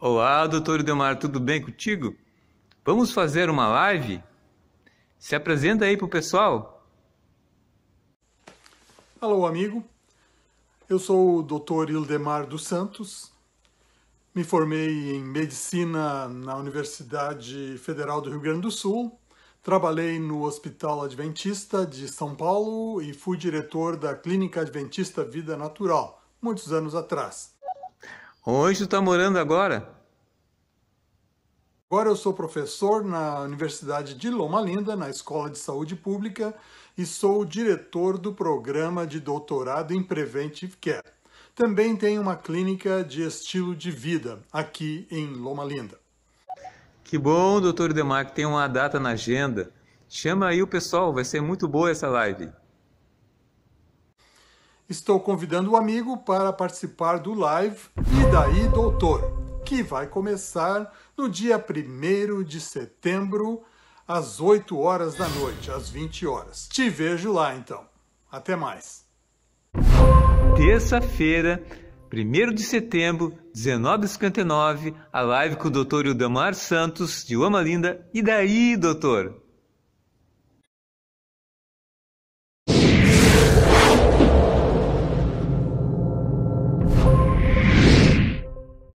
Olá, doutor Idemar, tudo bem contigo? Vamos fazer uma live? Se apresenta aí para o pessoal. Alô, amigo. Eu sou o doutor Ildemar dos Santos. Me formei em medicina na Universidade Federal do Rio Grande do Sul. Trabalhei no Hospital Adventista de São Paulo e fui diretor da Clínica Adventista Vida Natural, muitos anos atrás. Onde tu está morando agora? Agora eu sou professor na Universidade de Loma Linda, na Escola de Saúde Pública, e sou diretor do programa de doutorado em Preventive Care. Também tenho uma clínica de estilo de vida aqui em Loma Linda. Que bom, doutor Demar, que tem uma data na agenda. Chama aí o pessoal, vai ser muito boa essa live estou convidando o um amigo para participar do live E Daí Doutor, que vai começar no dia 1 de setembro, às 8 horas da noite, às 20 horas. Te vejo lá então. Até mais. Terça-feira, 1 de setembro, 19h59, a live com o doutor Ildamar Santos, de Uma Linda. E daí, doutor?